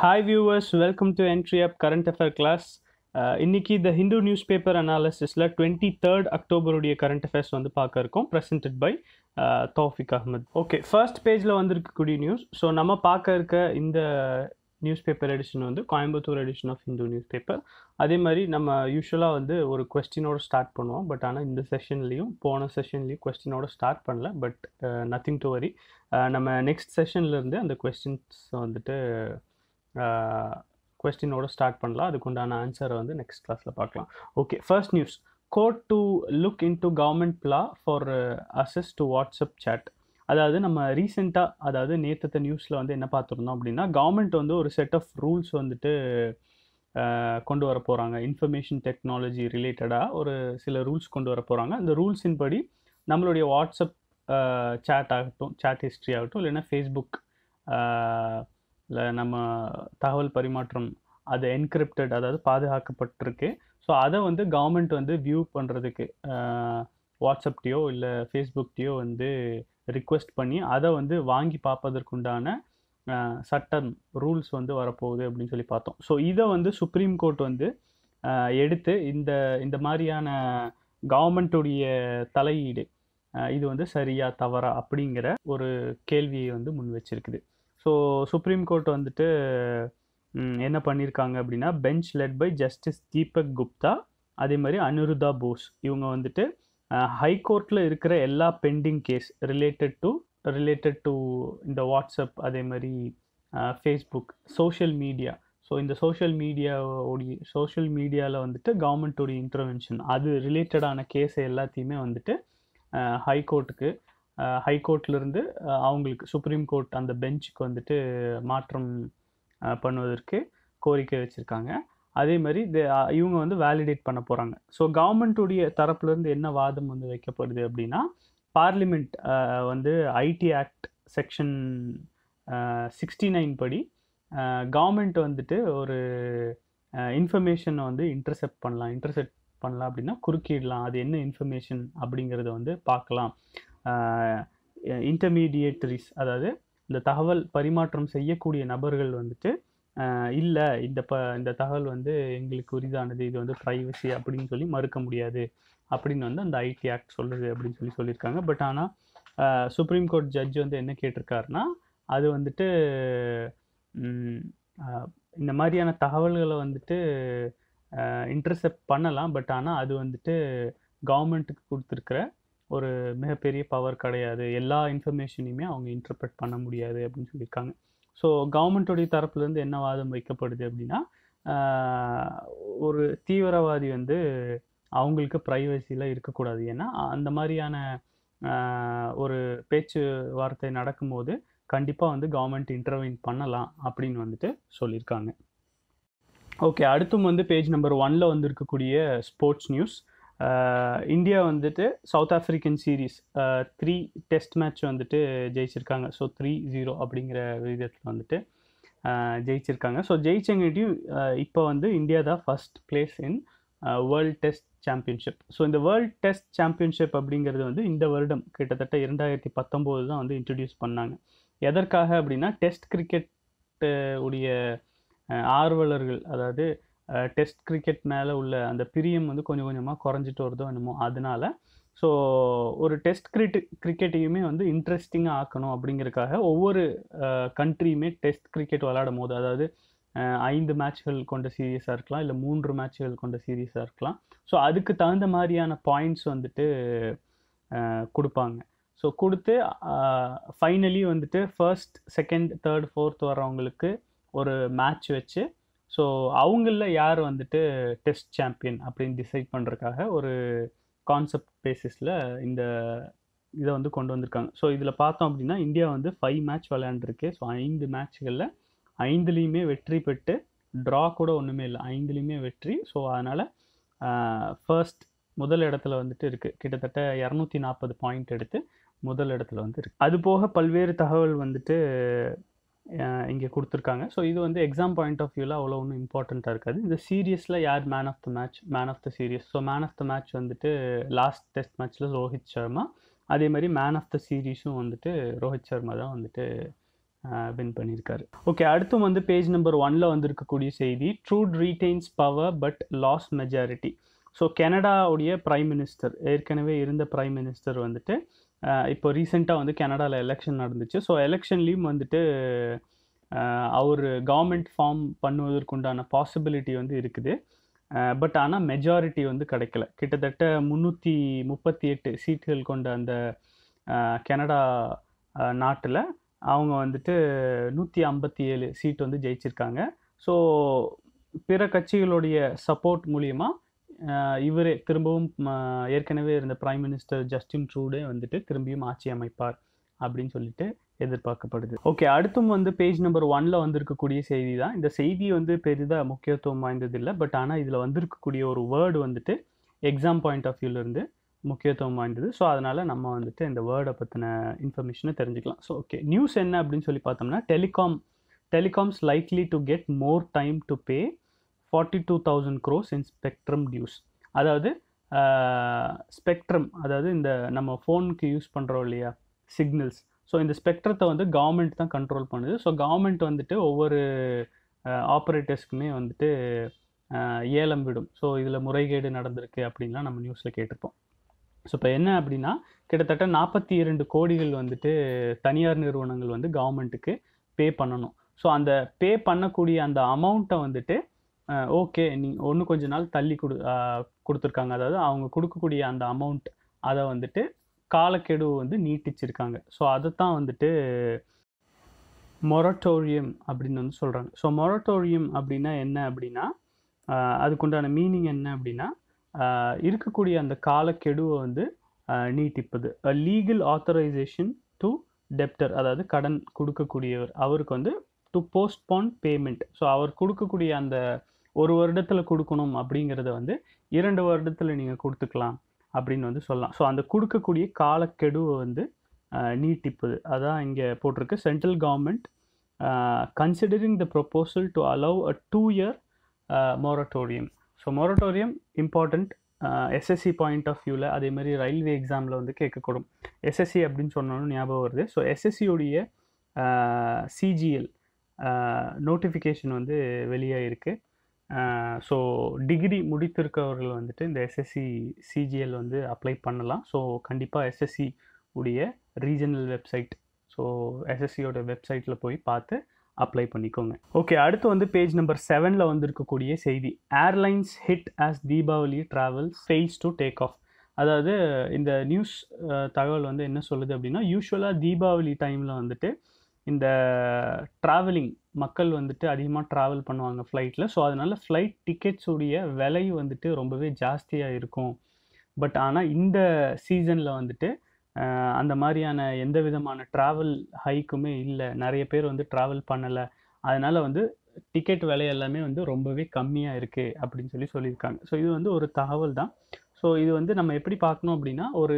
hi viewers welcome to Entri app current affair class இன்னைக்கு the Hindu news paper அனாலிசிஸில் twenty third அக்டோபருடைய current affairs வந்து பார்க்க இருக்கோம் presented by Thoufiq Ahamed okay first பேஜில் வந்திருக்கக்கூடிய நியூஸ் ஸோ நம்ம பார்க்க இருக்க இந்த நியூஸ் பேப்பர் எடிஷன் வந்து Coimbatore edition of Hindu news paper அதே மாதிரி நம்ம யூஸ்வலாக வந்து ஒரு கொஸ்டினோட ஸ்டார்ட் பண்ணுவோம் பட் ஆனால் இந்த செஷன்லேயும் போன செஷன்லேயும் கொஸ்டினோட ஸ்டார்ட் பண்ணல பட் நத்திங் டு வரி நம்ம நெக்ஸ்ட் செஷன்லேருந்து அந்த கொஸ்டின்ஸ் வந்துட்டு கொஸ்டினோட ஸ்டார்ட் பண்ணலாம் அதுக்குண்டான ஆன்சரை வந்து நெக்ஸ்ட் கிளாஸில் பார்க்கலாம் okay first news court to look into government plea for access to WhatsApp chat அதாவது நம்ம ரீசெண்டாக அதாவது நேற்றத்த நியூஸில் வந்து என்ன பார்த்துருந்தோம் அப்படின்னா கவர்மெண்ட் வந்து ஒரு செட் ஆஃப் ரூல்ஸ் வந்துட்டு கொண்டு வர போகிறாங்க இன்ஃபர்மேஷன் டெக்னாலஜி ரிலேட்டடாக ஒரு சில ரூல்ஸ் கொண்டு வர போகிறாங்க அந்த ரூல்ஸின் படி நம்மளுடைய வாட்ஸ்அப் சேட் ஆகட்டும் சேட் ஹிஸ்ட்ரி ஆகட்டும் இல்லைன்னா ஃபேஸ்புக் இல்லை நம்ம தகவல் பரிமாற்றம் அது என்கிரிப்டட் அதாவது பாதுகாக்கப்பட்டிருக்கு ஸோ அதை வந்து கவர்மெண்ட் வந்து வியூ பண்ணுறதுக்கு வாட்ஸ்அப்டையோ இல்லை ஃபேஸ்புக்டையோ வந்து ரிக்வெஸ்ட் பண்ணி அதை வந்து வாங்கி பார்ப்பதற்குண்டான சட்டம் ரூல்ஸ் வந்து வரப்போகுது அப்படின்னு சொல்லி பார்த்தோம் ஸோ இதை வந்து சுப்ரீம் கோர்ட் வந்து எடுத்து இந்த இந்த மாதிரியான கவர்மெண்ட்டுடைய தலையீடு இது வந்து சரியா தவறா அப்படிங்கிற ஒரு கேள்வியை வந்து முன் வச்சிருக்குது ஸோ சுப்ரீம் கோர்ட் வந்துட்டு என்ன பண்ணியிருக்காங்க அப்படின்னா bench led by justice Deepak Gupta அதே மாதிரி அனிருதா போஸ் இவங்க வந்துட்டு ஹைகோர்ட்டில் இருக்கிற எல்லா pending case related to related to இந்த வாட்ஸ்அப் அதே மாதிரி ஃபேஸ்புக் சோஷியல் மீடியா ஸோ இந்த சோஷியல் மீடியாவோடைய சோஷியல் மீடியாவில் வந்துட்டு கவர்மெண்ட்டோடைய இன்டர்வென்ஷன் அது ரிலேட்டடான கேஸை எல்லாத்தையுமே வந்துட்டு ஹைகோர்ட்டுக்கு ஹைகோர்ட்லேருந்து அவங்களுக்கு சுப்ரீம் கோர்ட் அந்த பெஞ்சுக்கு வந்துட்டு மாற்றம் பண்ணுவதற்கு கோரிக்கை வச்சுருக்காங்க அதே மாதிரி இவங்க வந்து வேலிடேட் பண்ண போகிறாங்க ஸோ கவர்மெண்ட்டுடைய தரப்புலேருந்து என்ன வாதம் வந்து வைக்கப்படுது அப்படின்னா பார்லிமெண்ட் வந்து IT act section sixty nine படி கவர்மெண்ட் வந்துட்டு ஒரு இன்ஃபர்மேஷனை வந்து இன்டர்செப்ட் பண்ணலாம் இன்டர்செப்ட் பண்ணலாம் அப்படின்னா குறுக்கிடலாம் அது என்ன இன்ஃபர்மேஷன் அப்படிங்கிறத வந்து பார்க்கலாம் இன்டர்மீடியேட்டரிஸ் அதாவது இந்த தகவல் பரிமாற்றம் செய்யக்கூடிய நபர்கள் வந்துட்டு இல்லை இந்த ப இந்த தகவல் வந்து எங்களுக்கு உரிதானது இது வந்து ப்ரைவசி அப்படின்னு சொல்லி மறுக்க முடியாது அப்படின்னு வந்து அந்த ஐடி ஆக்ட் சொல்லுது அப்படின்னு சொல்லி சொல்லியிருக்காங்க பட் ஆனால் சுப்ரீம் கோர்ட் ஜட்ஜ் வந்து என்ன கேட்டிருக்காருன்னா அது வந்துட்டு இந்த மாதிரியான தகவல்களை வந்துட்டு இன்டர்செப்ட் பண்ணலாம் பட் ஆனால் அது வந்துட்டு கவர்மெண்ட்டுக்கு கொடுத்துருக்கிற ஒரு மிகப்பெரிய பவர் கிடையாது எல்லா இன்ஃபர்மேஷனையுமே அவங்க இன்டர்பிரட் பண்ண முடியாது அப்படின்னு சொல்லியிருக்காங்க ஸோ கவர்மெண்ட்டுடைய தரப்புலேருந்து என்ன வாதம் வைக்கப்படுது அப்படின்னா ஒரு தீவிரவாதி வந்து அவங்களுக்கு ப்ரைவசிலாம் இருக்கக்கூடாது ஏன்னா அந்த மாதிரியான ஒரு பேச்சு வார்த்தை நடக்கும்போது கண்டிப்பாக வந்து கவர்மெண்ட் இன்டர்வீன் பண்ணலாம் அப்படின்னு வந்துட்டு சொல்லியிருக்காங்க ஓகே அடுத்தும் வந்து பேஜ் நம்பர் ஒனில் வந்திருக்கக்கூடிய ஸ்போர்ட்ஸ் நியூஸ் இந்தியா வந்துட்டு south African series three test match வந்துட்டு ஜெயிச்சிருக்காங்க ஸோ த்ரீ ஜீரோ அப்படிங்கிற விகிதத்தில் வந்துட்டு ஜெயிச்சிருக்காங்க ஸோ ஜெயிச்சங்கிட்டையும் இப்போ வந்து இந்தியா தான் first place in world test championship so இந்த வேர்ல்ட் டெஸ்ட் சாம்பியன்ஷிப் அப்படிங்கிறது வந்து இந்த வருடம் கிட்டத்தட்ட இரண்டாயிரத்தி பத்தொம்போது தான் வந்து இன்ட்ரடியூஸ் பண்ணாங்க எதற்காக அப்படின்னா டெஸ்ட் கிரிக்கெட்டு உடைய ஆர்வலர்கள் அதாவது டெஸ்ட் கிரிக்கெட் மேலே உள்ள அந்த பிரியம் வந்து கொஞ்சம் கொஞ்சமாக குறைஞ்சிட்டு வருதோ என்னமோ அதனால ஸோ ஒரு டெஸ்ட் கிரிட் கிரிக்கெட்டையுமே வந்து இன்ட்ரெஸ்டிங்காக ஆக்கணும் அப்படிங்கிறக்காக ஒவ்வொரு கண்ட்ரியுமே டெஸ்ட் கிரிக்கெட் விளாடும் போது அதாவது ஐந்து மேட்ச்கள் கொண்ட சீரீஸாக இருக்கலாம் இல்லை மூன்று மேட்ச்கள் கொண்ட சீரீஸாக இருக்கலாம் ஸோ அதுக்கு தகுந்த மாதிரியான பாயிண்ட்ஸ் வந்துட்டு கொடுப்பாங்க ஸோ கொடுத்து ஃபைனலி வந்துட்டு ஃபர்ஸ்ட் செகண்ட் தேர்ட் ஃபோர்த் வர்றவங்களுக்கு ஒரு மேட்ச் வச்சு ஸோ அவங்களில் யார் வந்துட்டு டெஸ்ட் சாம்பியன் அப்படின்னு டிசைட் பண்ணுறதுக்காக ஒரு கான்செப்ட் பேசிஸில் இந்த இதை வந்து கொண்டு வந்திருக்காங்க ஸோ இதில் பார்த்தோம் அப்படின்னா இந்தியா வந்து ஃபைவ் மேட்ச் விளையாண்டுருக்கு ஸோ ஐந்து மேட்ச்களில் ஐந்துலேயுமே வெற்றி பெற்று ட்ரா கூட ஒன்றுமே இல்லை ஐந்துலேயுமே வெற்றி ஸோ அதனால் ஃபர்ஸ்ட் முதல் இடத்துல வந்துட்டு இருக்குது கிட்டத்தட்ட இரநூத்தி நாற்பது பாயிண்ட் எடுத்து முதல் இடத்துல வந்து இருக்குது அது போக பல்வேறு தகவல் வந்துட்டு இங்கே கொடுத்துருக்காங்க ஸோ இது வந்து எக்ஸாம் பாயிண்ட் ஆஃப் வியூவில் அவ்வளோ ஒன்றும் இம்பார்ட்டண்ட்டாக இருக்காது இந்த சீரியஸில் யார் man of the match man of the series so man of the match வந்துட்டு லாஸ்ட் டெஸ்ட் மேட்ச்சில் ரோஹித் சர்மா அதே மாதிரி மேன் ஆஃப் த சீரீஸும் வந்துட்டு ரோஹித் சர்மா தான் வந்துட்டு வின் பண்ணியிருக்காரு ஓகே அடுத்தும் வந்து பேஜ் நம்பர் ஒனில் வந்திருக்கக்கூடிய செய்தி Trudeau retains power but loses majority so கனடாவுடைய ப்ரைம் மினிஸ்டர் ஏற்கனவே இருந்த ப்ரைம் மினிஸ்டர் வந்துட்டு இப்போ ரீசெண்டாக வந்து கனடாவில் எலெக்ஷன் நடந்துச்சு ஸோ எலெக்ஷன்லேயும் வந்துட்டு அவர் கவர்மெண்ட் ஃபார்ம் பண்ணுவதற்குண்டான பாசிபிலிட்டி வந்து இருக்குது பட் ஆனால் மெஜாரிட்டி வந்து கிடைக்கல கிட்டத்தட்ட முந்நூற்றி முப்பத்தி எட்டு சீட்டுகள் கொண்ட அந்த கனடா நாட்டில் அவங்க வந்துட்டு நூற்றி ஐம்பத்தி ஏழு சீட் வந்து ஜெயிச்சிருக்காங்க ஸோ பிற கட்சிகளுடைய சப்போர்ட் மூலியமாக இவரே திரும்பவும் ஏற்கனவே இருந்த பிரைம் மினிஸ்டர் ஜஸ்டின் ட்ரூடே வந்துட்டு திரும்பியும் ஆட்சி அமைப்பார் அப்படின்னு சொல்லிட்டு எதிர்பார்க்கப்படுது ஓகே அடுத்தும் வந்து பேஜ் நம்பர் ஒன்ல வந்திருக்கக்கூடிய செய்தி தான் இந்த செய்தி வந்து பெரிதாக முக்கியத்துவம் வாய்ந்தது இல்லை பட் ஆனால் இதில் வந்திருக்கக்கூடிய ஒரு வேர்டு வந்துட்டு எக்ஸாம் பாயிண்ட் ஆஃப் வியூலேருந்து முக்கியத்துவம் வாய்ந்தது ஸோ அதனால் நம்ம வந்துட்டு இந்த வேர்டை பற்றின இன்ஃபர்மேஷனை தெரிஞ்சுக்கலாம் ஸோ ஓகே நியூஸ் என்ன அப்படின்னு சொல்லி பார்த்தோம்னா telecom telecoms likely to get more time to pay forty two thousand crores in spectrum dues அதாவது ஸ்பெக்ட்ரம் அதாவது இந்த நம்ம ஃபோனுக்கு யூஸ் பண்ணுறோம் இல்லையா சிக்னல்ஸ் ஸோ இந்த ஸ்பெக்ட்ரத்தை வந்து கவர்மெண்ட் தான் கண்ட்ரோல் பண்ணுது ஸோ கவர்மெண்ட் வந்துட்டு ஒவ்வொரு ஆப்ரேட்டர்ஸ்க்குமே வந்துட்டு ஏலம் விடும் ஸோ இதில் முறைகேடு நடந்திருக்கு அப்படின்லாம் நம்ம நியூஸில் கேட்டிருப்போம் ஸோ இப்போ என்ன அப்படின்னா கிட்டத்தட்ட நாற்பத்தி இரண்டு கோடிகள் வந்துட்டு தனியார் நிறுவனங்கள் வந்து கவர்மெண்ட்டுக்கு பே பண்ணணும் ஸோ அந்த பே பண்ணக்கூடிய அந்த அமௌண்ட்டை வந்துட்டு ஓகே நீ ஒன்று கொஞ்ச நாள் தள்ளி கொடு கொடுத்துருக்காங்க அதாவது அவங்க கொடுக்கக்கூடிய அந்த அமௌண்ட் அதை வந்துட்டு காலக்கெடு வந்து நீட்டிச்சிருக்காங்க ஸோ அதைத்தான் வந்துட்டு மொரட்டோரியம் அப்படின்னு வந்து சொல்கிறாங்க ஸோ மொரட்டோரியம் அப்படின்னா என்ன அப்படின்னா அதுக்குண்டான மீனிங் என்ன அப்படின்னா இருக்கக்கூடிய அந்த காலக்கெடுவை வந்து நீட்டிப்பது லீகல் ஆத்தரைசேஷன் டு டெப்டர் அதாவது கடன் கொடுக்கக்கூடியவர் அவருக்கு வந்து டு போஸ்ட்போன் பேமெண்ட் ஸோ அவர் கொடுக்கக்கூடிய அந்த ஒரு வருடத்தில் கொடுக்கணும் அப்படிங்கிறத வந்து இரண்டு வருடத்தில் நீங்கள் கொடுத்துக்கலாம் அப்படின்னு வந்து சொல்லலாம் ஸோ அந்த கொடுக்கக்கூடிய காலக்கெடுவை வந்து நீட்டிப்பது அதான் இங்கே போட்டிருக்கு central government considering the proposal to allow a two year moratorium so moratorium important SSC point of வியூவில் அதே மாதிரி ரயில்வே எக்ஸாமில் வந்து கேட்கக்கூடும் எஸ்எஸ்சி அப்படின்னு சொன்னாலும் ஞாபகம் வருது ஸோ எஸ்எஸ்சியுடைய சிஜிஎல் நோட்டிஃபிகேஷன் வந்து வெளியாக இருக்குது ஸோ டிகிரி முடித்திருக்கவர்கள் வந்துட்டு இந்த எஸ்எஸ்சி சிஜிஎல் வந்து அப்ளை பண்ணலாம் ஸோ கண்டிப்பாக எஸ்எஸ்சி உடைய ரீஜனல் வெப்சைட் ஸோ எஸ்எஸ்சியோட வெப்சைட்டில் போய் பார்த்து அப்ளை பண்ணிக்கோங்க ஓகே அடுத்து வந்து பேஜ் நம்பர் செவனில் வந்திருக்கக்கூடிய செய்தி airlines hit as Deepavali travel fails to take off அதாவது இந்த நியூஸ் தகவல் வந்து என்ன சொல்லுது அப்படின்னா யூஸ்வலாக தீபாவளி டைமில் வந்துட்டு இந்த ட்ராவலிங் மக்கள் வந்துட்டு அதிகமாக ட்ராவல் பண்ணுவாங்க ஃப்ளைட்டில் ஸோ அதனால் ஃப்ளைட் டிக்கெட்ஸுடைய விலை வந்துட்டு ரொம்பவே ஜாஸ்தியாக இருக்கும் பட் ஆனால் இந்த சீசனில் வந்துட்டு அந்த மாதிரியான எந்த விதமான ட்ராவல் ஹைக்குமே இல்லை நிறைய பேர் வந்து ட்ராவல் பண்ணலை அதனால் வந்து டிக்கெட் விலை எல்லாமே வந்து ரொம்பவே கம்மியாக இருக்குது அப்படின்னு சொல்லி சொல்லியிருக்காங்க ஸோ இது வந்து ஒரு தகவல் தான் ஸோ இது வந்து நம்ம எப்படி பார்க்கணும் அப்படின்னா ஒரு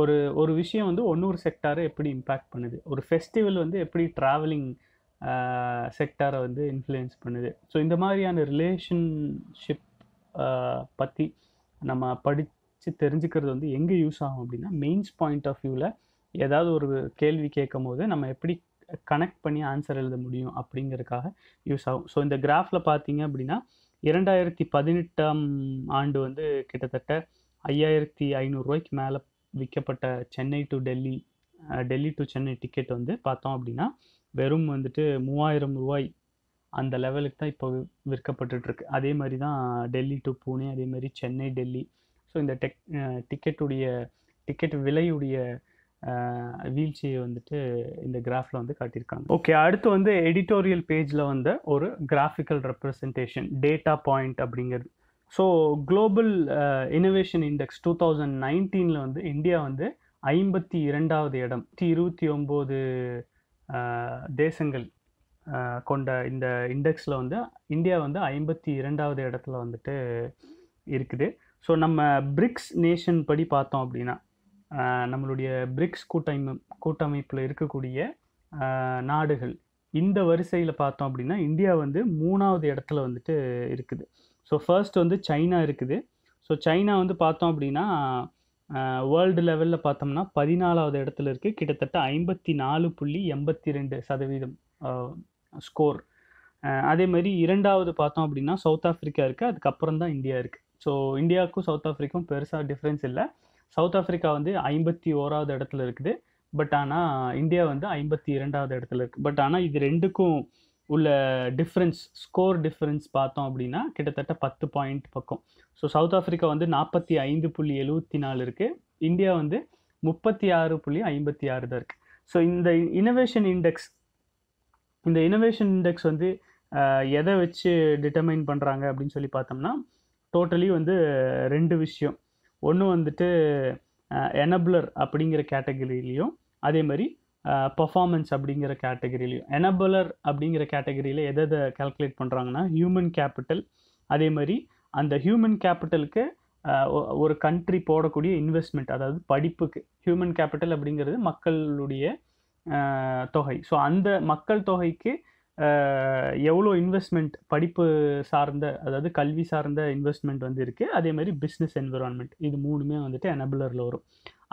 ஒரு ஒரு விஷயம் வந்து ஒன்னொரு செக்டாரை எப்படி இம்பேக்ட் பண்ணுது ஒரு ஃபெஸ்டிவல் வந்து எப்படி ட்ராவலிங் செக்டாரை வந்து இன்ஃப்ளூயன்ஸ் பண்ணுது ஸோ இந்த மாதிரியான ரிலேஷன்ஷிப் பற்றி நம்ம படித்து தெரிஞ்சுக்கிறது வந்து எங்கே யூஸ் ஆகும் அப்படின்னா மெயின்ஸ் பாயிண்ட் ஆஃப் வியூவில் ஏதாவது ஒரு கேள்வி கேட்கும் போது நம்ம எப்படி கனெக்ட் பண்ணி ஆன்சர் எழுத முடியும் அப்படிங்கிறதுக்காக யூஸ் ஆகும் ஸோ இந்த கிராஃபில் பார்த்தீங்க அப்படின்னா இரண்டாயிரத்தி பதினெட்டாம் ஆண்டு வந்து கிட்டத்தட்ட ஐயாயிரத்தி ஐநூறுரூவாய்க்கு மேலே விற்கப்பட்ட Chennai to Delhi Delhi to Chennai ticket வந்து பார்த்தோம் அப்படின்னா வெறும் வந்துட்டு மூவாயிரம் ரூபாய் அந்த லெவலுக்கு தான் இப்போ விற்கப்பட்டுருக்கு அதே மாதிரி தான் டெல்லி டு பூனே அதே மாதிரி சென்னை டெல்லி ஸோ இந்த டெக் டிக்கெட்டுடைய டிக்கெட் விலையுடைய வீழ்ச்சியை வந்துட்டு இந்த கிராஃபில் வந்து காட்டியிருக்காங்க ஓகே அடுத்து வந்து எடிட்டோரியல் பேஜில் வந்து ஒரு கிராஃபிக்கல் ரெப்ரசன்டேஷன் டேட்டா பாயிண்ட் அப்படிங்கிறது so global innovation index two thousand நைன்டீனில் வந்து இந்தியா வந்து ஐம்பத்தி இரண்டாவது இடம் இருபத்தி ஒம்பது uh, தேசங்கள் uh, கொண்ட இந்த இண்டெக்ஸில் வந்து இந்தியா வந்து ஐம்பத்தி இரண்டாவது இடத்துல வந்துட்டு இருக்குது ஸோ நம்ம பிரிக்ஸ் நேஷன் படி பார்த்தோம் அப்படின்னா uh, நம்மளுடைய பிரிக்ஸ் கூட்டமை கூட்டமைப்பில் இருக்கக்கூடிய நாடுகள் இந்த வரிசையில் பார்த்தோம் அப்படின்னா இந்தியா வந்து மூணாவது இடத்துல வந்துட்டு இருக்குது ஸோ ஃபர்ஸ்ட் வந்து சைனா இருக்குது ஸோ சைனா வந்து பார்த்தோம் அப்படின்னா வேர்ல்டு லெவலில் பார்த்தோம்னா பதினாலாவது இடத்துல இருக்குது கிட்டத்தட்ட ஐம்பத்தி நாலு புள்ளி எண்பத்தி ரெண்டு சதவீதம் ஸ்கோர் அதே மாதிரி இரண்டாவது பார்த்தோம் அப்படின்னா சவுத் ஆஃப்ரிக்கா இருக்குது அதுக்கப்புறம் தான் இந்தியா இருக்குது ஸோ இந்தியாவுக்கும் சவுத் ஆஃப்ரிக்கும் பெருசாக டிஃப்ரென்ஸ் இல்லை சவுத் ஆஃப்ரிக்கா வந்து ஐம்பத்தி ஓராவது இடத்துல இருக்குது பட் ஆனால் இந்தியா வந்து ஐம்பத்தி இரண்டாவது இடத்துல இருக்குது பட் ஆனால் இது ரெண்டுக்கும் உள்ள டிஃப்ரென்ஸ் ஸ்கோர் டிஃப்ரென்ஸ் பார்த்தோம் அப்படின்னா கிட்டத்தட்ட பத்து பாயிண்ட் பக்கம் ஸோ சவுத் ஆஃப்ரிக்கா வந்து நாற்பத்தி ஐந்து புள்ளி எழுபத்தி நாலு இருக்குது இந்தியா வந்து முப்பத்தி ஆறு புள்ளி ஐம்பத்தி ஆறு தான் இருக்குது ஸோ இந்த இனோவேஷன் இண்டெக்ஸ் இந்த இனோவேஷன் இண்டெக்ஸ் வந்து எதை வச்சு டிட்டர்மைன் பண்ணுறாங்க அப்படின்னு சொல்லி பார்த்தோம்னா டோட்டலி வந்து ரெண்டு விஷயம் ஒன்று வந்துட்டு எனபுளர் அப்படிங்கிற கேட்டகரியிலையும் அதே மாதிரி பர்ஃபார்மன்ஸ் அப்படிங்கிற கேட்டகரியிலையும் எனபலர் அப்படிங்கிற கேட்டகரியில் எதை எதை கால்குலேட் பண்ணுறாங்கன்னா ஹியூமன் கேபிட்டல் அதே மாதிரி அந்த ஹியூமன் கேபிட்டலுக்கு ஒரு கண்ட்ரி போடக்கூடிய இன்வெஸ்ட்மெண்ட் அதாவது படிப்புக்கு ஹியூமன் கேபிட்டல் அப்படிங்கிறது மக்களுடைய தொகை ஸோ அந்த மக்கள் தொகைக்கு எவ்வளோ இன்வெஸ்ட்மெண்ட் படிப்பு சார்ந்த அதாவது கல்வி சார்ந்த இன்வெஸ்ட்மெண்ட் வந்து இருக்குது அதே மாதிரி பிஸ்னஸ் என்விரான்மெண்ட் இது மூணுமே வந்துட்டு எனபிளரில் வரும்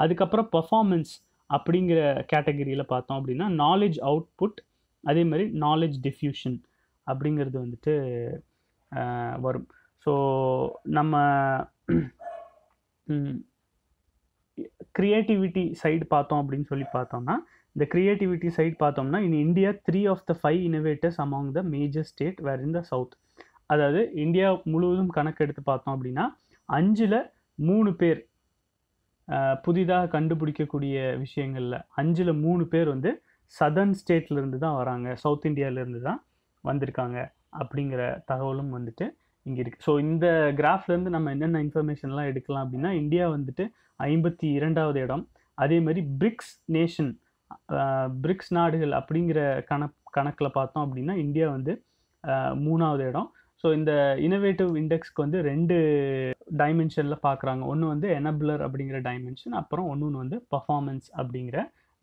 அதுக்கப்புறம் பர்ஃபார்மன்ஸ் அப்படிங்கிற கேட்டகரியில் பார்த்தோம் அப்படின்னா நாலேஜ் அவுட்புட் அதே மாதிரி நாலேஜ் டிஃப்யூஷன் அப்படிங்கிறது வந்துட்டு வரும் ஸோ நம்ம க்ரியேட்டிவிட்டி சைடு பார்த்தோம் அப்படின்னு சொல்லி பார்த்தோம்னா இந்த க்ரியேட்டிவிட்டி சைட் பார்த்தோம்னா in India three of the five innovators among the major state where in the south அதாவது இந்தியா முழுவதும் கணக்கெடுத்து பார்த்தோம் அப்படின்னா அஞ்சில் மூணு பேர் புதிதாக கண்டுபிடிக்கக்கூடிய விஷயங்களில் அஞ்சில் மூணு பேர் வந்து சதர்ன் ஸ்டேட்லேருந்து தான் வராங்க சவுத் இந்தியாவிலேருந்து தான் வந்திருக்காங்க அப்படிங்கிற தகவலும் வந்துட்டு இங்கே இருக்குது ஸோ இந்த கிராஃப்லேருந்து நம்ம என்னென்ன இன்ஃபர்மேஷன்லாம் எடுக்கலாம் அப்படின்னா இந்தியா வந்துட்டு ஐம்பத்தி இரண்டாவது இடம் அதே மாதிரி பிரிக்ஸ் நேஷன் பிரிக்ஸ் நாடுகள் அப்படிங்கிற கண கணக்கில் பார்த்தோம் அப்படின்னா இந்தியா வந்து மூணாவது இடம் ஸோ இந்த இனோவேட்டிவ் இண்டெக்ஸ்க்கு வந்து ரெண்டு டைமென்ஷனில் பார்க்குறாங்க ஒன்று வந்து எனபிளர் அப்படிங்கிற டைமென்ஷன் அப்புறம் ஒன்று வந்து பர்ஃபார்மன்ஸ் அப்படிங்கிற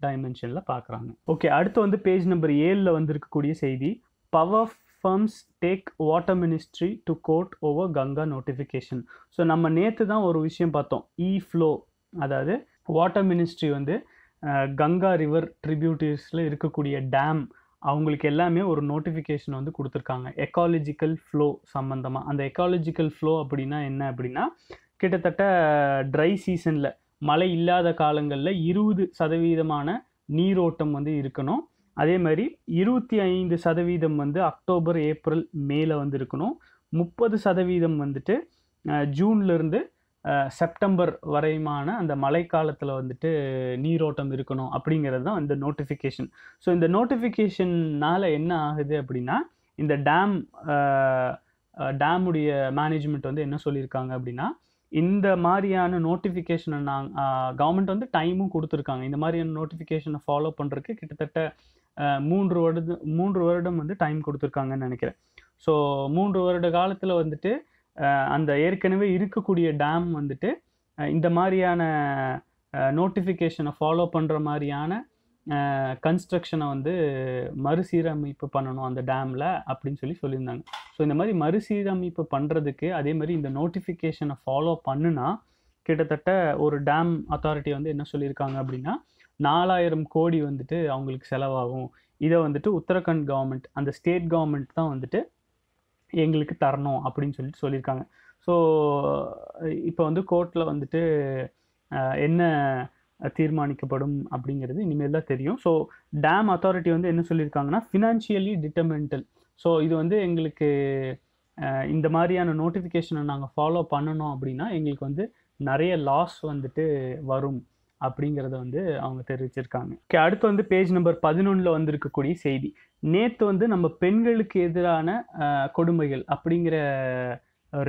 டைமென்ஷனில் பார்க்குறாங்க ஓகே அடுத்து வந்து பேஜ் நம்பர் ஏழில் வந்திருக்கக்கூடிய செய்தி power firms take water ministry to court over Ganga notification so நம்ம நேற்று தான் ஒரு விஷயம் பார்த்தோம் இ ஃப்ளோ அதாவது வாட்டர் மினிஸ்ட்ரி வந்து கங்கா ரிவர் ட்ரிபியூட்டரிஸில் இருக்கக்கூடிய டேம் அவங்களுக்கு எல்லாமே ஒரு நோட்டிஃபிகேஷன் வந்து கொடுத்துருக்காங்க எக்காலஜிக்கல் ஃப்ளோ சம்மந்தமாக அந்த எக்காலஜிக்கல் ஃப்ளோ அப்படின்னா என்ன அப்படின்னா கிட்டத்தட்ட ட்ரை சீசனில் மழை இல்லாத காலங்களில் இருபது சதவீதமான நீரோட்டம் வந்து இருக்கணும் அதே மாதிரி இருபத்தி ஐந்து சதவீதம் வந்து அக்டோபர் ஏப்ரல் மேல வந்து இருக்கணும் முப்பது சதவீதம் வந்துட்டு ஜூன்லேருந்து செப்டம்பர் வரையுமான அந்த மழைக்காலத்தில் வந்துட்டு நீரோட்டம் இருக்கணும் அப்படிங்கிறது தான் இந்த நோட்டிஃபிகேஷன் ஸோ இந்த நோட்டிஃபிகேஷன்னால் என்ன ஆகுது அப்படின்னா இந்த டேம் டேமுடைய மேனேஜ்மெண்ட் வந்து என்ன சொல்லியிருக்காங்க அப்படின்னா இந்த மாதிரியான நோட்டிஃபிகேஷனை நாங்கள் கவர்மெண்ட் வந்து டைமும் கொடுத்துருக்காங்க இந்த மாதிரியான நோட்டிஃபிகேஷனை ஃபாலோ பண்ணுறதுக்கு கிட்டத்தட்ட மூன்று வருடம் மூன்று வருடம் வந்து டைம் கொடுத்துருக்காங்கன்னு நினைக்கிறேன் ஸோ மூன்று வருட காலத்தில் வந்துட்டு அந்த ஏற்கனவே இருக்கக்கூடிய டேம் வந்துட்டு இந்த மாதிரியான நோட்டிஃபிகேஷனை ஃபாலோ பண்ணுற மாதிரியான கன்ஸ்ட்ரக்ஷனை வந்து மறுசீரமைப்பு பண்ணணும் அந்த டேமில் அப்படின்னு சொல்லி சொல்லியிருந்தாங்க ஸோ இந்த மாதிரி மறுசீரமைப்பு பண்ணுறதுக்கு அதே மாதிரி இந்த நோட்டிஃபிகேஷனை ஃபாலோ பண்ணுனா கிட்டத்தட்ட ஒரு டேம் அத்தாரிட்டி வந்து என்ன சொல்லியிருக்காங்க அப்படின்னா நாலாயிரம் கோடி வந்துட்டு அவங்களுக்கு செலவாகும் இதை வந்துட்டு உத்தரகண்ட் கவர்மெண்ட் அந்த ஸ்டேட் கவர்மெண்ட் தான் வந்துட்டு எங்களுக்கு தரணும் அப்படின்னு சொல்லிட்டு சொல்லியிருக்காங்க ஸோ இப்போ வந்து கோர்ட்டில் வந்துட்டு என்ன தீர்மானிக்கப்படும் அப்படிங்கிறது இனிமேல் தான் தெரியும் ஸோ டேம் அத்தாரிட்டி வந்து என்ன சொல்லியிருக்காங்கன்னா ஃபினான்ஷியலி டிட்டர்மெண்டல் ஸோ இது வந்து எங்களுக்கு இந்த மாதிரியான நோட்டிஃபிகேஷனை நாங்கள் ஃபாலோ பண்ணணும் அப்படின்னா எங்களுக்கு வந்து நிறைய லாஸ் வந்துட்டு வரும் அப்படிங்கிறத வந்து அவங்க தெரிவிச்சிருக்காங்க ஓகே அடுத்து வந்து பேஜ் நம்பர் பதினொன்றில் வந்திருக்கக்கூடிய செய்தி நேற்று வந்து நம்ம பெண்களுக்கு எதிரான கொடுமைகள் அப்படிங்கிற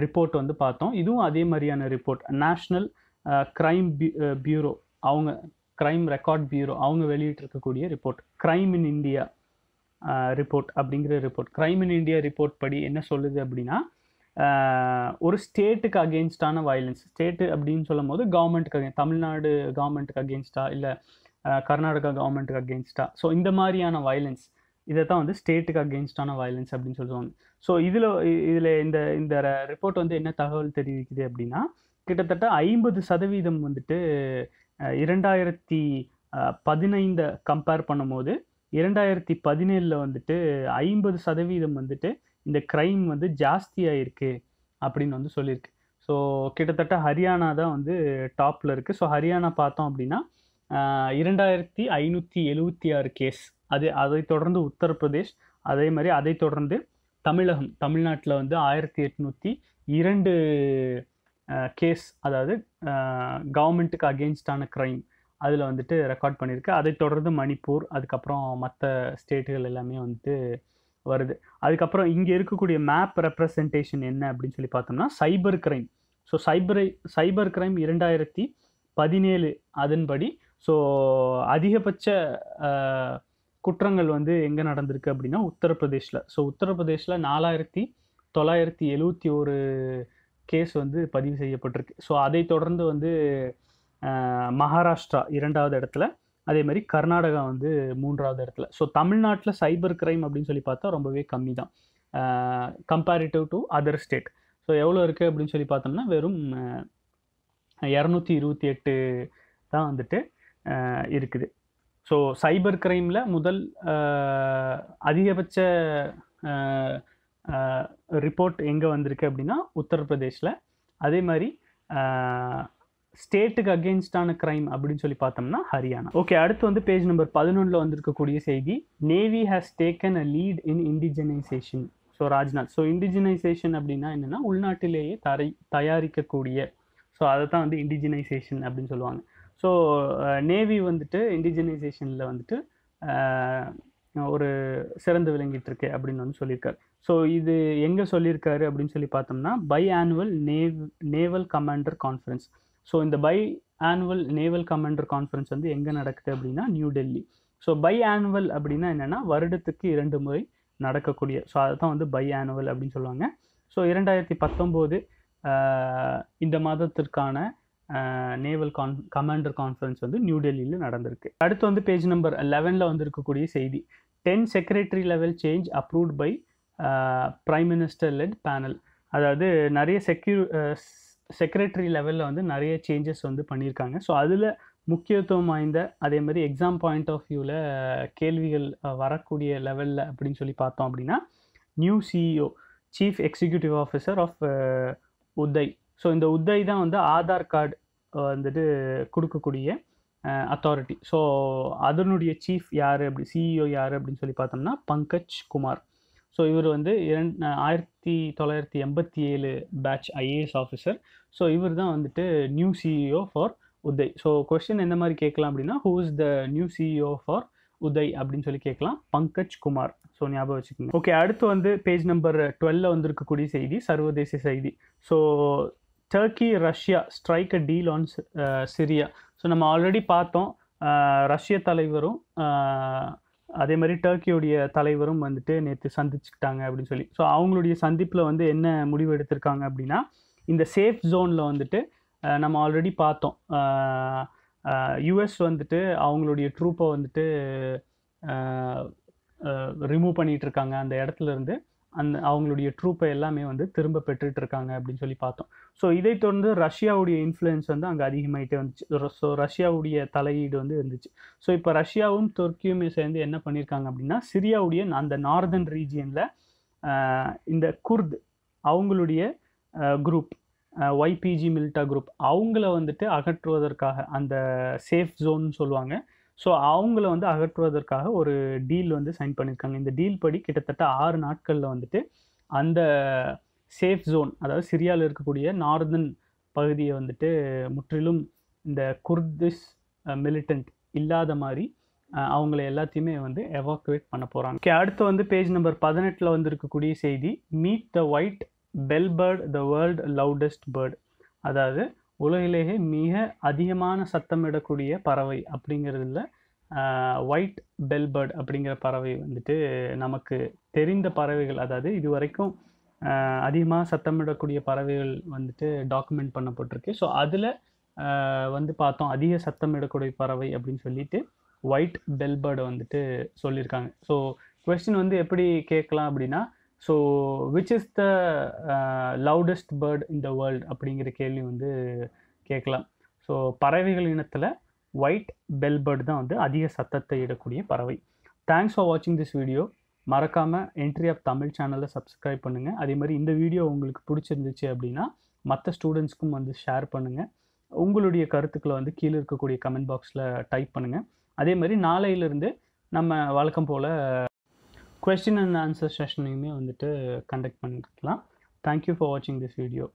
ரிப்போர்ட் வந்து பார்த்தோம் இதுவும் அதே மாதிரியான ரிப்போர்ட் நேஷ்னல் க்ரைம் பியூரோ அவங்க க்ரைம் ரெக்கார்ட் பியூரோ அவங்க வெளியிட்டிருக்கக்கூடிய report crime in India report அப்படிங்கிற report crime in India report படி என்ன சொல்லுது அப்படின்னா ஒரு ஸ்டேட்டுக்கு அகேன்ஸ்டான வயலன்ஸ் ஸ்டேட்டு அப்படின்னு சொல்லும் போது கவர்மெண்ட்டுக்கு தமிழ்நாடு கவர்மெண்ட்டுக்கு அகேன்ஸ்டா இல்லை கர்நாடகா கவர்மெண்ட்டுக்கு அகேன்ஸ்டா ஸோ இந்த மாதிரியான வயலன்ஸ் இதை தான் வந்து ஸ்டேட்டுக்கு அகேன்ஸ்டான வயலன்ஸ் அப்படின்னு சொல்லுவாங்க ஸோ இதில் இதில் இந்த இந்த ரிப்போர்ட் வந்து என்ன தகவல் தெரிவிக்குது அப்படின்னா கிட்டத்தட்ட ஐம்பது சதவீதம் வந்துட்டு இரண்டாயிரத்தி பதினைந்த கம்பேர் பண்ணும்போது இரண்டாயிரத்தி பதினேழில் வந்துட்டு ஐம்பது சதவீதம் வந்துட்டு இந்த க்ரைம் வந்து ஜாஸ்தியாக இருக்குது அப்படின்னு வந்து சொல்லியிருக்கு ஸோ கிட்டத்தட்ட ஹரியானா தான் வந்து டாப்பில் இருக்குது ஸோ ஹரியானா பார்த்தோம் அப்படின்னா இரண்டாயிரத்தி ஐநூற்றி எழுபத்தி ஆறு கேஸ் அது அதை தொடர்ந்து உத்தரப்பிரதேஷ் அதே மாதிரி அதை தொடர்ந்து தமிழகம் தமிழ்நாட்டில் வந்து ஆயிரத்தி எட்நூற்றி இரண்டு கேஸ் அதாவது கவர்மெண்ட்டுக்கு அகேன்ஸ்டான க்ரைம் அதில் வந்துட்டு ரெக்கார்ட் பண்ணியிருக்கு அதை தொடர்ந்து மணிப்பூர் அதுக்கப்புறம் மற்ற ஸ்டேட்டுகள் எல்லாமே வந்துட்டு வருது அதுக்கப்புறம் இங்கே இருக்கக்கூடிய மேப் ரெப்ரசன்டேஷன் என்ன அப்படின்னு சொல்லி பார்த்தோம்னா சைபர் கிரைம் ஸோ சைபரை சைபர் கிரைம் இரண்டாயிரத்தி பதினேழு அதன்படி ஸோ அதிகபட்ச குற்றங்கள் வந்து எங்கே நடந்திருக்கு அப்படின்னா உத்தரப்பிரதேஷில் ஸோ உத்தரப்பிரதேஷில் நாலாயிரத்தி தொள்ளாயிரத்தி எழுவத்தி ஒரு கேஸ் வந்து பதிவு செய்யப்பட்டிருக்கு ஸோ அதை தொடர்ந்து வந்து மகாராஷ்டிரா இரண்டாவது இடத்துல அதே மாதிரி கர்நாடகா வந்து மூன்றாவது இடத்துல ஸோ தமிழ்நாட்டில் சைபர் கிரைம் அப்படின்னு சொல்லி பார்த்தா ரொம்பவே கம்மி தான் comparative to other state so எவ்வளோ இருக்குது அப்படின்னு சொல்லி பார்த்தோம்னா வெறும் இரநூத்தி இருபத்தி எட்டு தான் வந்துட்டு இருக்குது ஸோ சைபர் கிரைமில் முதல் அதிகபட்ச ரிப்போர்ட் எங்கே வந்திருக்கு அப்படின்னா உத்தரப்பிரதேசில் அதே மாதிரி ஸ்டேட்டுக்கு அகேன்ஸ்டான கிரைம் அப்படின்னு சொல்லி பார்த்தோம்னா ஹரியானா ஓகே அடுத்து வந்து பேஜ் நம்பர் பதினொன்றில் வந்திருக்கக்கூடிய செய்தி navy has taken a lead in indigenisation so Rajnath so indigenisation அப்படின்னா என்னென்னா உள்நாட்டிலேயே தரை தயாரிக்கக்கூடிய ஸோ அதை தான் வந்து இண்டிஜினைசேஷன் அப்படின்னு சொல்லுவாங்க ஸோ நேவி வந்துட்டு இண்டிஜினைசேஷனில் வந்துட்டு ஒரு சிறந்து விளங்கிட்டு இருக்கு அப்படின்னு வந்து சொல்லியிருக்காரு ஸோ இது எங்கே சொல்லியிருக்காரு அப்படின்னு சொல்லி பார்த்தோம்னா biannual nav naval commander conference so இந்த biannual naval commander conference வந்து எங்கே நடக்குது அப்படின்னா new Delhi so biannual அப்படின்னா என்னென்னா வருடத்துக்கு இரண்டு முறை நடக்கக்கூடிய ஸோ அதை தான் வந்து பை ஆனுவல் அப்படின்னு சொல்லுவாங்க ஸோ இரண்டாயிரத்தி பத்தொம்போது இந்த மாதத்திற்கான நேவல் கான் கமாண்டர் கான்ஃபரன்ஸ் வந்து நியூ டெல்லியில் நடந்திருக்கு அடுத்து வந்து பேஜ் நம்பர் லெவனில் வந்து இருக்கக்கூடிய செய்தி ten secretary level change approved by prime minister led panel அதாவது நிறைய செக்யூ செக்ரட்டரி லெவலில் வந்து நிறைய சேஞ்சஸ் வந்து பண்ணியிருக்காங்க ஸோ அதில் முக்கியத்துவம் வாய்ந்த அதே மாதிரி எக்ஸாம் பாயிண்ட் ஆஃப் வியூவில் கேள்விகள் வரக்கூடிய லெவலில் அப்படின்னு சொல்லி பார்த்தோம் அப்படின்னா new CEO chief executive officer of UIDAI so இந்த உதய் தான் வந்து ஆதார் கார்டு வந்துட்டு கொடுக்கக்கூடிய அத்தாரிட்டி ஸோ அதனுடைய சீஃப் யார் அப்படி சிஇஓ e யார் அப்படின்னு சொல்லி பார்த்தோம்னா பங்கஜ் குமார் ஸோ இவர் வந்து இரண் ஆயிரத்தி தொள்ளாயிரத்தி எண்பத்தி ஏழு பேட்ச் ஐஏஎஸ் ஆஃபீஸர் ஸோ இவர் தான் வந்துட்டு new CEO for UIDAI so question எந்த மாதிரி கேட்கலாம் அப்படின்னா who is the new CEO for UIDAI அப்படின்னு சொல்லி கேட்கலாம் பங்கஜ் குமார் ஸோ ஞாபகம் வச்சுக்கோங்க ஓகே அடுத்து வந்து பேஜ் நம்பர் டுவெல்ல வந்திருக்கக்கூடிய செய்தி சர்வதேச செய்தி so Turkey Russia strike a deal on Syria so நம்ம ஆல்ரெடி பார்த்தோம் ரஷ்ய தலைவரும் அதே மாதிரி டர்க்கியுடைய தலைவரும் வந்துட்டு நேற்று சந்திச்சுக்கிட்டாங்க அப்படின்னு சொல்லி ஸோ அவங்களுடைய சந்திப்பில் வந்து என்ன முடிவு எடுத்திருக்காங்க அப்படின்னா இந்த சேஃப் ஜோனில் வந்துட்டு நம்ம ஆல்ரெடி பார்த்தோம் யுஎஸ் வந்துட்டு அவங்களுடைய ட்ரூப்பை வந்துட்டு ரிமூவ் பண்ணிகிட்டு இருக்காங்க அந்த இடத்துல இருந்து அந்த அவங்களுடைய ட்ரூப்பை எல்லாமே வந்து திரும்ப பெற்றுட்டு இருக்காங்க அப்படின்னு சொல்லி பார்த்தோம் ஸோ இதை தொடர்ந்து ரஷ்யாவுடைய இன்ஃப்ளூயன்ஸ் வந்து அங்கே அதிகமாகிட்டே வந்துச்சு ஸோ ரஷ்யாவுடைய தலையீடு வந்து இருந்துச்சு ஸோ இப்போ ரஷ்யாவும் துர்க்கியுமே சேர்ந்து என்ன பண்ணியிருக்காங்க அப்படின்னா சிரியாவுடைய அந்த நார்தன் ரீஜியனில் இந்த குர்த் அவங்களுடைய குரூப் ஒய்பிஜி மில்டா குரூப் அவங்கள வந்துட்டு அகற்றுவதற்காக அந்த சேஃப் ஜோன்னு சொல்லுவாங்க ஸோ அவங்கள வந்து அகற்றுவதற்காக ஒரு டீல் வந்து சைன் பண்ணியிருக்காங்க இந்த டீல் படி கிட்டத்தட்ட ஆறு நாட்களில் வந்துட்டு அந்த சேஃப் ஜோன் அதாவது சிரியாவில் இருக்கக்கூடிய நார்தன் பகுதியை வந்துட்டு முற்றிலும் இந்த குர்திஸ் மிலிட்டன்ட் இல்லாத மாதிரி அவங்கள எல்லாத்தையுமே வந்து எவாக்குவேட் பண்ண போகிறாங்க ஓகே அடுத்து வந்து பேஜ் நம்பர் பதினெட்டில் வந்து இருக்கக்கூடிய செய்தி meet the white bell bird the world loudest bird அதாவது உலகிலேயே மிக அதிகமான சத்தமிடக்கூடிய பறவை அப்படிங்கிறதுல ஒயிட் பெல்பர்ட் அப்படிங்கிற பறவை வந்துட்டு நமக்கு தெரிந்த பறவைகள் அதாவது இது வரைக்கும் அதிகமாக சத்தமிடக்கூடிய பறவைகள் வந்துட்டு டாக்குமெண்ட் பண்ணப்பட்டிருக்கு ஸோ அதில் வந்து பார்த்தோம் அதிக சத்தமிடக்கூடிய பறவை அப்படின்னு சொல்லிட்டு ஒயிட் பெல்பர்டை வந்துட்டு சொல்லியிருக்காங்க ஸோ கொஸ்டின் வந்து எப்படி கேட்கலாம் அப்படின்னா so which is the loudest bird in the world அப்படிங்கிற கேள்வி வந்து கேட்கலாம் ஸோ பறவைகள் இனத்தில் ஒயிட் பெல் பேர்டு தான் வந்து அதிக சத்தத்தை இடக்கூடிய பறவை தேங்க்ஸ் ஃபார் வாட்சிங் திஸ் வீடியோ மறக்காமல் என்ட்ரி ஆஃப் தமிழ் சேனலை சப்ஸ்கிரைப் பண்ணுங்கள் அதே மாதிரி இந்த வீடியோ உங்களுக்கு பிடிச்சிருந்துச்சு அப்படின்னா மற்ற ஸ்டூடெண்ட்ஸ்க்கும் வந்து ஷேர் பண்ணுங்கள் உங்களுடைய கருத்துக்களை வந்து கீழே இருக்கக்கூடிய கமெண்ட் பாக்ஸில் டைப் பண்ணுங்கள் அதே மாதிரி நாளையிலிருந்து நம்ம வழக்கம் போல் கொஸ்டின் அண்ட் ஆன்சர் செஷனையுமே வந்துட்டு கண்டக்ட் பண்ணிக்கலாம் தேங்க்யூ ஃபார் வாட்சிங் திஸ் வீடியோ